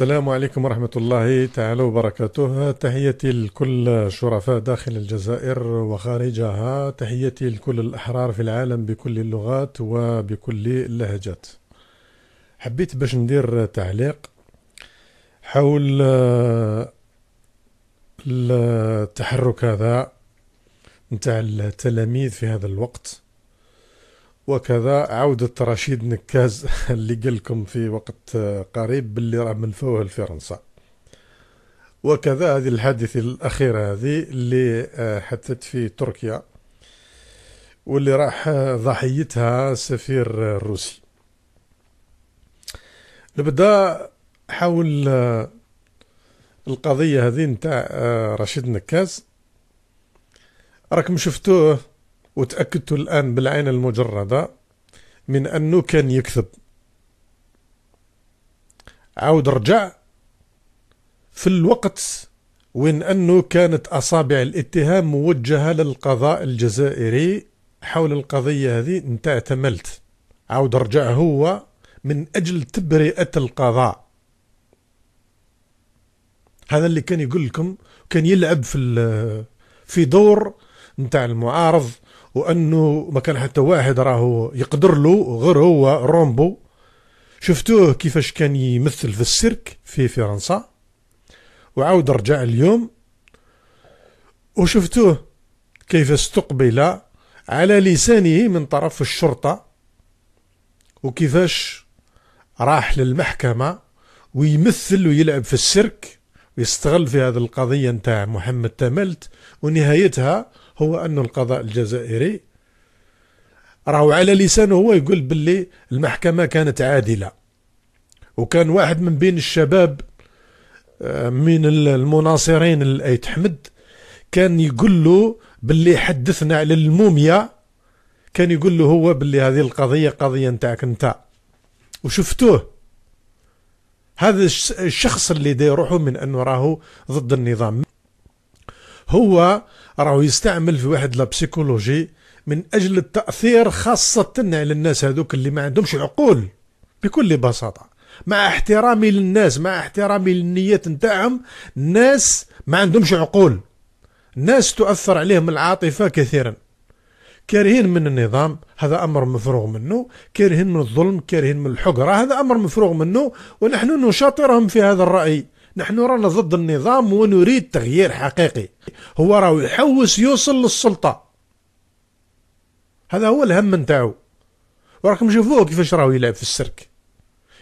السلام عليكم ورحمة الله تعالى وبركاته تحياتي لكل شرفاء داخل الجزائر وخارجها تحياتي لكل الأحرار في العالم بكل اللغات وبكل اللهجات حبيت باش ندير تعليق حول آه، التحرك هذا نتاع التلاميذ في هذا الوقت وكذا عودة رشيد نكاز اللي قلكم في وقت قريب باللي راه منفوه لفرنسا وكذا هذه الحادثة الأخيرة هذه اللي آه، حدثت في تركيا واللي راح ضحيتها السفير الروسي نبدا حول آه، القضية هذه نتاع آه، رشيد نكاز راكم شفتوه وتأكدت الآن بالعين المجردة من أنه كان يكذب عاود رجع في الوقت وين أنه كانت أصابع الاتهام موجهة للقضاء الجزائري حول القضية هذه انت اعتملت عاود رجع هو من أجل تبرئة القضاء هذا اللي كان يقول لكم كان يلعب في في دور نتاع المعارض وانه ما كان حتى واحد راهو يقدر له غير هو رومبو شفتوه كيفاش كان يمثل في السيرك في فرنسا وعاود رجع اليوم وشفتوه كيف استقبل على لسانه من طرف الشرطة وكيفاش راح للمحكمة ويمثل ويلعب في السيرك ويستغل في هذه القضية نتاع محمد تملت ونهايتها هو أن القضاء الجزائري راهو على لسانه هو يقول باللي المحكمة كانت عادلة وكان واحد من بين الشباب آه، من المناصرين الأيت حمد كان يقول له باللي حدثنا على الموميا كان يقول له هو باللي هذه القضية قضية نتاعك انت وشفتوه هذا الشخص اللي داير روحه من انه راهو ضد النظام هو راهو يستعمل في واحد لابسيكولوجي من اجل التاثير خاصه على الناس هذوك اللي ما عندهمش عقول بكل بساطه مع احترامي للناس مع احترامي للنيات نتاعهم ناس ما عندهمش عقول ناس تؤثر عليهم العاطفه كثيرا كارهين من النظام هذا امر مفروغ منه كارهين من الظلم كارهين من الحقره هذا امر مفروغ منه ونحن نشاطرهم في هذا الراي نحن رانا ضد النظام ونريد تغيير حقيقي هو راه يحوس يوصل للسلطة هذا هو الهم نتاعو وراكم شوفوه كيفاش راهو يلعب في السرك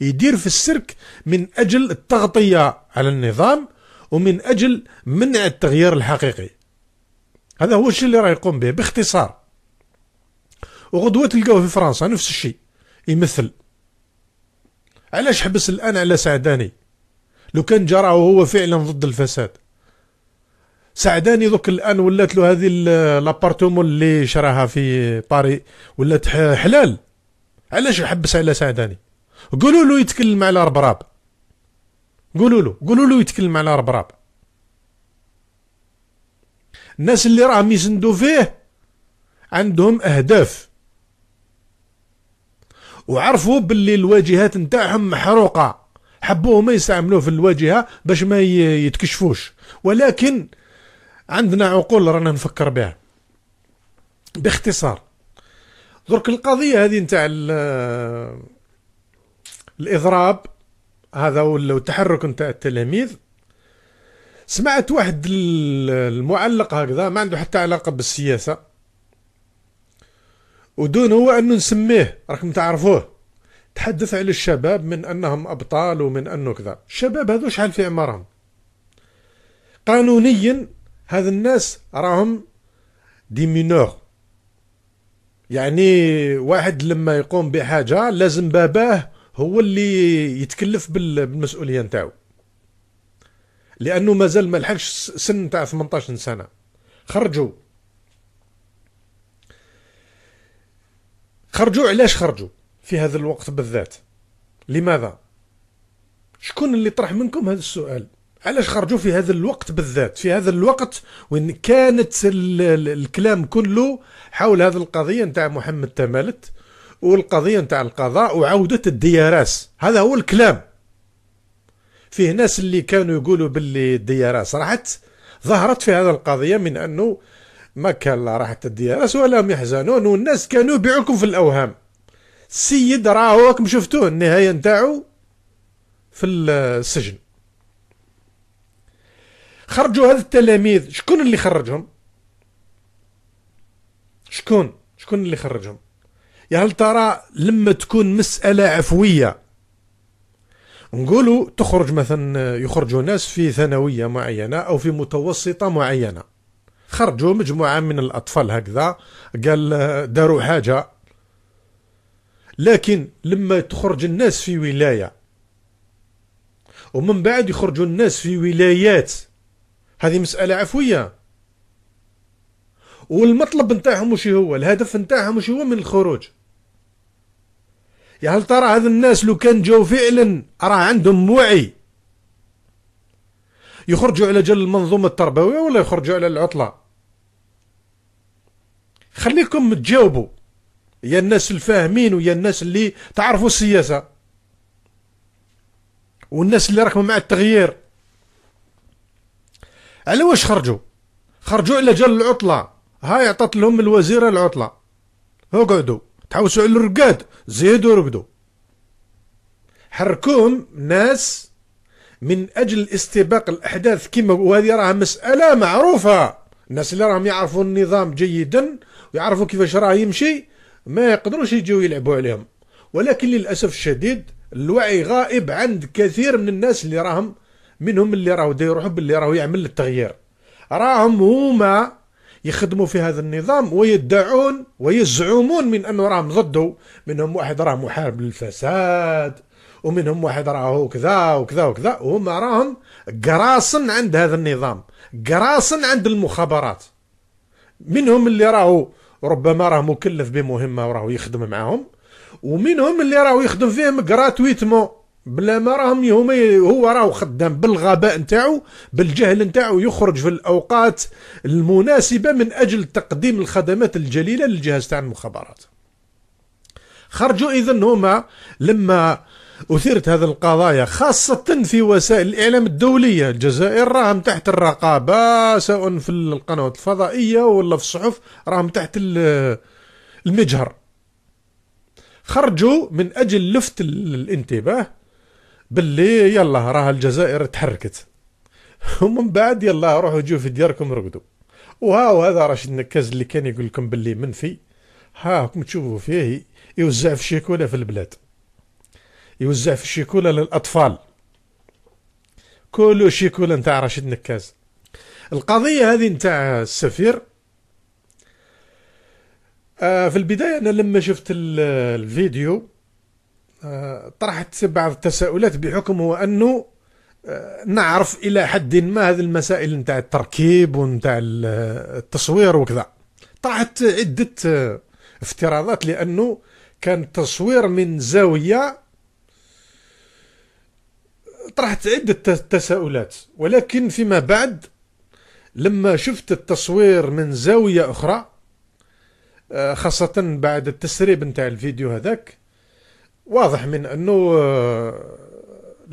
يدير في السرك من أجل التغطية على النظام ومن أجل منع التغيير الحقيقي هذا هو الشيء اللي راه يقوم به باختصار وغدوة تلقاوه في فرنسا نفس الشيء يمثل علاش حبس الآن على سعداني لو كان جرى وهو فعلا ضد الفساد سعداني دوك الان ولات له هذه لابارتومون اللي شراها في باري ولات حلال علاش يحبس على سعداني قولوا له يتكلم على ربراب قولوا له قولوا له يتكلم على ربراب الناس اللي راهم يسندوا فيه عندهم اهداف وعرفوا باللي الواجهات نتاعهم محروقه حبوه ما يستعملوه في الواجهه باش ما يتكشفوش ولكن عندنا عقول رانا نفكر بها باختصار درك القضيه هذه نتاع الاضراب هذا والتحرك التحرك نتاع التلاميذ سمعت واحد المعلق هكذا ما عنده حتى علاقه بالسياسه ودون هو انه نسميه راكم تعرفوه تحدث على الشباب من أنهم أبطال ومن أنه كذا الشباب هذو شحال في عمرهم قانونيا هذا الناس راهم دي مينور يعني واحد لما يقوم بحاجة لازم باباه هو اللي يتكلف بالمسؤولية نتاعو لأنه مازال ما لحقش سن نتاع 18 سنة خرجوا خرجوا علاش خرجوا في هذا الوقت بالذات لماذا شكون اللي طرح منكم هذا السؤال علاش خرجوا في هذا الوقت بالذات في هذا الوقت وين كانت الكلام كله حول هذه القضيه نتاع محمد تمالت والقضيه نتاع القضاء وعوده الدياراس هذا هو الكلام فيه ناس اللي كانوا يقولوا باللي الدياراس راحت ظهرت في هذا القضيه من انه ما كان لا راحت الدياراس ولا هم يحزنون والناس كانوا يبيعوكم في الاوهام السيد راه راكم شفتوه النهايه نتاعو في السجن خرجوا هذ التلاميذ شكون اللي خرجهم شكون شكون اللي خرجهم يا هل ترى لما تكون مسألة عفوية نقولوا تخرج مثلا يخرجوا ناس في ثانوية معينة أو في متوسطة معينة خرجوا مجموعة من الأطفال هكذا قال داروا حاجة لكن لما تخرج الناس في ولاية ومن بعد يخرجوا الناس في ولايات هذه مسألة عفوية والمطلب نتاعهم وش هو الهدف نتاعهم وش هو من الخروج يا هل ترى هذا الناس لو كان جاو فعلا راه عندهم وعي يخرجوا على جل المنظومة التربوية ولا يخرجوا على العطلة خليكم تجاوبوا يا الناس الفاهمين ويا الناس اللي تعرفوا السياسة والناس اللي راكم مع التغيير على واش خرجوا خرجوا على جال العطلة هاي عطات لهم الوزيرة العطلة اقعدوا تحوسوا على الرقاد زيدوا رقدوا حركوهم ناس من اجل استباق الاحداث كما وهذه راها مساله معروفه الناس اللي راهم يعرفوا النظام جيدا ويعرفوا كيفاش راه يمشي ما يقدروش يجيو يلعبوا عليهم ولكن للاسف الشديد الوعي غائب عند كثير من الناس اللي راهم منهم اللي راهو داير روحه باللي راهو يعمل التغيير راهم هما يخدموا في هذا النظام ويدعون ويزعمون من انه راهم ضده منهم واحد راه محارب للفساد ومنهم واحد راه كذا وكذا وكذا وهم راهم قراصن عند هذا النظام قراصن عند المخابرات منهم اللي راهو ربما راه مكلف بمهمه وراه يخدم معاهم ومنهم اللي راهو يخدم فيهم غراتويتمون بلا ما راهم هما هو راهو خدام بالغباء نتاعو بالجهل نتاعو يخرج في الاوقات المناسبه من اجل تقديم الخدمات الجليله للجهاز تاع المخابرات خرجوا اذا هما لما أثيرت هذه القضايا خاصة في وسائل الإعلام الدولية الجزائر راهم تحت الرقابة سواء في القنوات الفضائية ولا في الصحف راهم تحت المجهر خرجوا من أجل لفت الانتباه باللي يلا راها الجزائر تحركت ومن بعد يلا روحوا جوا في دياركم رقدوا وهاو هذا رشيد النكاز اللي كان يقول لكم باللي منفي هاكم تشوفوا فيه يوزع في شيكولا في البلاد يوزع في الشيكولا للأطفال كله شيكولا نتاع رشيد نكاز القضية هذه نتاع السفير آه في البداية أنا لما شفت الفيديو آه طرحت بعض التساؤلات بحكم هو أنه آه نعرف إلى حد ما هذه المسائل نتاع التركيب ونتاع التصوير وكذا طرحت عدة آه، افتراضات لأنه كان تصوير من زاوية طرحت عدة تساؤلات ولكن فيما بعد لما شفت التصوير من زاوية أخرى آه، خاصة بعد التسريب نتاع الفيديو هذاك واضح من أنه آه،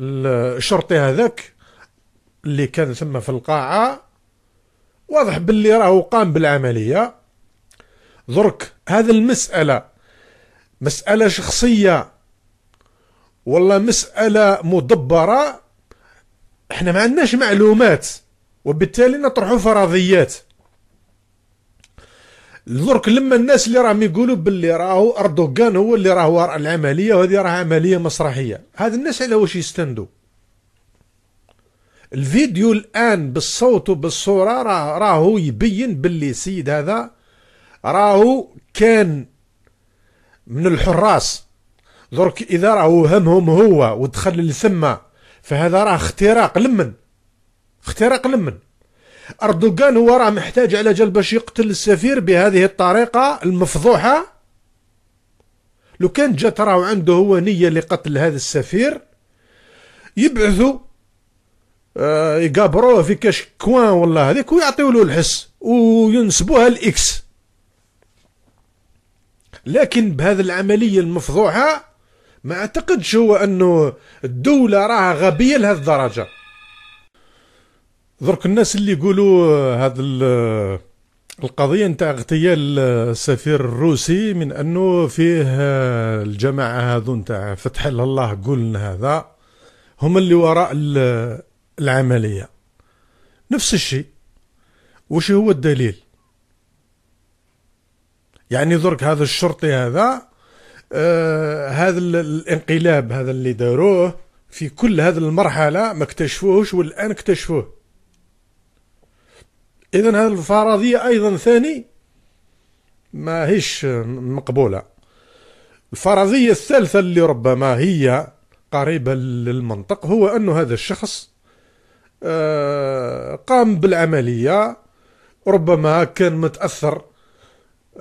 الشرطي هذاك اللي كان ثم في القاعة واضح باللي راهو قام بالعملية درك هذا المسألة مسألة شخصية والله مسألة مدبرة احنا ما عندناش معلومات وبالتالي نطرحوا فرضيات درك لما الناس اللي راهم يقولوا باللي راهو اردوغان هو اللي راه وراء العمليه وهذه راه عمليه مسرحيه هاد الناس على واش يستندوا الفيديو الان بالصوت وبالصوره راه راهو يبين باللي السيد هذا راهو كان من الحراس درك اذا راه همهم هو ودخل لثما فهذا راه اختراق لمن اختراق لمن اردوغان هو راه محتاج على جال باش يقتل السفير بهذه الطريقه المفضوحه لو كان جات راه عنده هو نيه لقتل هذا السفير يبعثوا آه، يقابروه في كاش كوان والله هذيك ويعطيو له الحس وينسبوها الاكس لكن بهذه العمليه المفضوحه ما اعتقدش هو انه الدوله راها غبيه لهذه الدرجه درك الناس اللي يقولوا هذا القضية نتاع اغتيال السفير الروسي من انه فيه الجماعة هذو نتاع فتح الله قول هذا هم اللي وراء العملية نفس الشيء وش هو الدليل يعني درك هذا الشرطي هذا آه، هذا الانقلاب هذا اللي داروه في كل هذه المرحله ما اكتشفوهش والان اكتشفوه اذا هذه الفرضيه ايضا ثاني ما هيش مقبوله الفرضيه الثالثه اللي ربما هي قريبه للمنطق هو انه هذا الشخص آه، قام بالعمليه ربما كان متاثر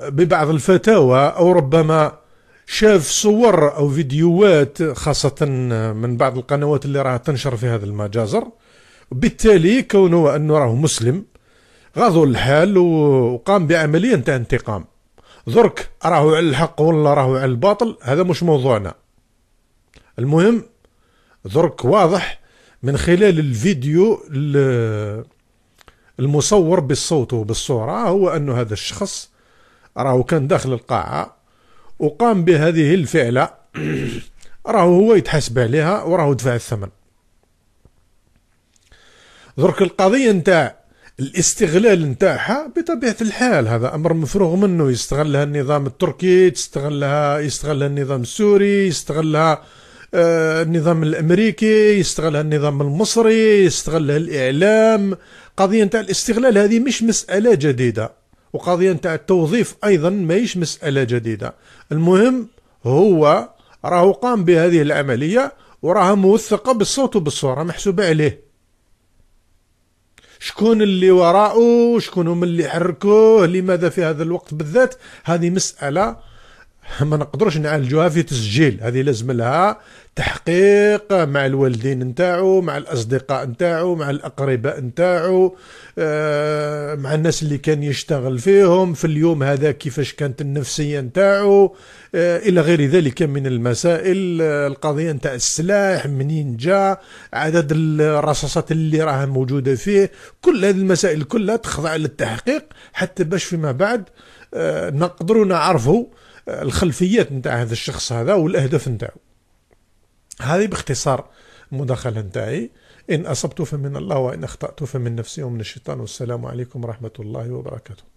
ببعض الفتاوى او ربما شاف صور او فيديوهات خاصه من بعض القنوات اللي راها تنشر في هذا المجازر بالتالي كونه انه راه مسلم غاضو الحال وقام بعمليه تاع انتقام درك راهو على الحق ولا راهو على الباطل هذا مش موضوعنا المهم درك واضح من خلال الفيديو المصور بالصوت وبالصورة هو أنه هذا الشخص راهو كان داخل القاعة وقام بهذه الفعلة راه هو يتحاسب عليها وراه دفع الثمن درك القضية نتاع الاستغلال نتاعها بطبيعة الحال هذا أمر مفروغ منه يستغلها النظام التركي يستغلها يستغلها النظام السوري يستغلها آه، النظام الامريكي يستغلها النظام المصري يستغلها الاعلام قضيه نتاع الاستغلال هذه مش مساله جديده وقضيه نتاع التوظيف ايضا ماهيش مساله جديده المهم هو راهو قام بهذه العمليه وراها موثقه بالصوت وبالصوره محسوبه عليه شكون اللي وراءه شكون هم اللي حركوه لماذا في هذا الوقت بالذات هذه مساله ما نقدروش نعالجوها في تسجيل هذه لازم لها تحقيق مع الوالدين نتاعو مع الاصدقاء نتاعو مع الاقرباء نتاعو آه، مع الناس اللي كان يشتغل فيهم في اليوم هذا كيفاش كانت النفسيه نتاعو آه، الى غير ذلك من المسائل آه، القضيه نتاع السلاح منين جاء عدد الرصاصات اللي راها موجوده فيه كل هذه المسائل كلها تخضع للتحقيق حتى باش فيما بعد نقدروا نعرفوا الخلفيات نتاع هذا الشخص هذا والاهداف نتاعو هذه باختصار المداخله نتاعي ان اصبت فمن الله وان اخطات فمن نفسي ومن الشيطان والسلام عليكم ورحمه الله وبركاته